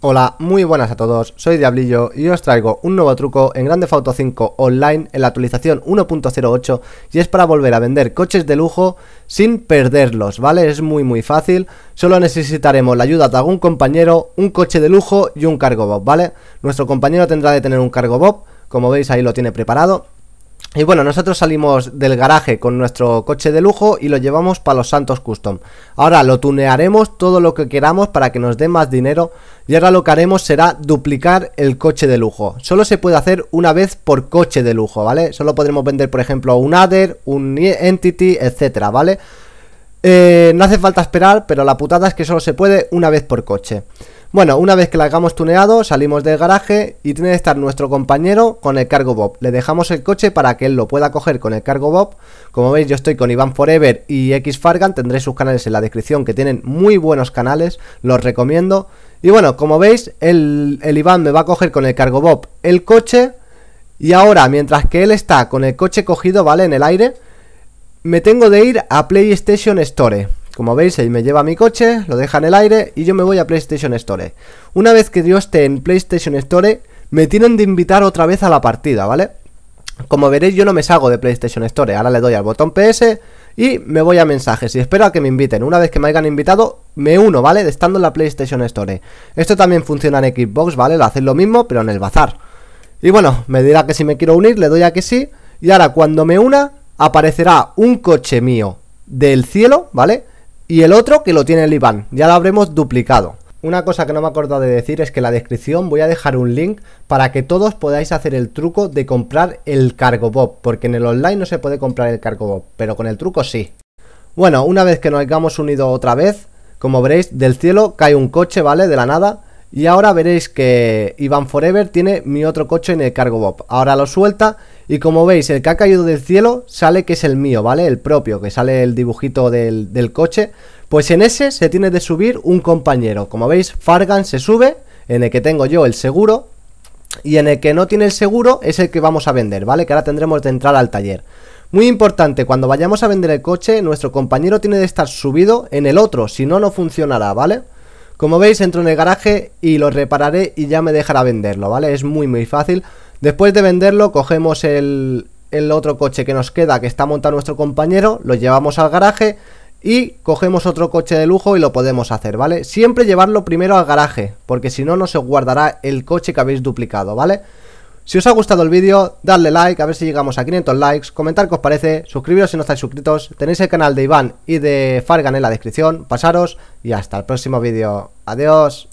Hola, muy buenas a todos, soy Diablillo y os traigo un nuevo truco en Grande Auto 5 Online en la actualización 1.08 y es para volver a vender coches de lujo sin perderlos, ¿vale? Es muy muy fácil, solo necesitaremos la ayuda de algún compañero, un coche de lujo y un cargo bob, ¿vale? Nuestro compañero tendrá de tener un cargo bob, como veis ahí lo tiene preparado y bueno, nosotros salimos del garaje con nuestro coche de lujo y lo llevamos para los Santos Custom. Ahora lo tunearemos todo lo que queramos para que nos dé más dinero y ahora lo que haremos será duplicar el coche de lujo. Solo se puede hacer una vez por coche de lujo, ¿vale? Solo podremos vender, por ejemplo, un Adder, un Entity, etcétera, ¿vale? Eh, no hace falta esperar, pero la putada es que solo se puede una vez por coche. Bueno, una vez que la hagamos tuneado, salimos del garaje y tiene que estar nuestro compañero con el cargo Bob. Le dejamos el coche para que él lo pueda coger con el cargo Bob. Como veis, yo estoy con Iván Forever y X Fargan. Tendré sus canales en la descripción que tienen muy buenos canales. Los recomiendo. Y bueno, como veis, el, el Iván me va a coger con el cargo Bob el coche. Y ahora, mientras que él está con el coche cogido, ¿vale? En el aire, me tengo de ir a PlayStation Store. Como veis, ahí me lleva mi coche, lo deja en el aire y yo me voy a PlayStation Store. Una vez que yo esté en PlayStation Store, me tienen de invitar otra vez a la partida, ¿vale? Como veréis, yo no me salgo de PlayStation Store. Ahora le doy al botón PS y me voy a mensajes y espero a que me inviten. Una vez que me hayan invitado, me uno, ¿vale? estando en la PlayStation Store. Esto también funciona en Xbox, ¿vale? Lo hacen lo mismo, pero en el bazar. Y bueno, me dirá que si me quiero unir, le doy a que sí. Y ahora cuando me una, aparecerá un coche mío del cielo, ¿vale? y el otro que lo tiene el Iván, Ya lo habremos duplicado. Una cosa que no me acordado de decir es que en la descripción voy a dejar un link para que todos podáis hacer el truco de comprar el cargo Bob, porque en el online no se puede comprar el cargo Bob, pero con el truco sí. Bueno, una vez que nos hayamos unido otra vez, como veréis, del cielo cae un coche, ¿vale? De la nada, y ahora veréis que Ivan Forever tiene mi otro coche en el cargo Bob. Ahora lo suelta y como veis el que ha caído del cielo sale que es el mío, ¿vale? El propio, que sale el dibujito del, coche. Pues en ese se tiene de subir un compañero. Como veis Fargan se sube, en el que tengo yo el seguro. Y en el que no tiene el seguro es el que vamos a vender, ¿vale? Que ahora tendremos de entrar al taller. Muy importante, cuando vayamos a vender el coche, nuestro compañero tiene de estar subido en el otro, si no, no funcionará, ¿vale? vale como veis, entro en el garaje y lo repararé y ya me dejará venderlo, ¿vale? Es muy, muy fácil. Después de venderlo, cogemos el, otro coche que nos queda, que está montado nuestro compañero, lo llevamos al garaje y cogemos otro coche de lujo y lo podemos hacer, ¿vale? Siempre llevarlo primero al garaje, porque si no, no se guardará el coche que habéis duplicado, ¿vale? vale si os ha gustado el vídeo, darle like, a ver si llegamos a 500 likes, comentar qué os parece, suscribiros si no estáis suscritos, tenéis el canal de Iván y de Fargan en la descripción, pasaros y hasta el próximo vídeo. Adiós.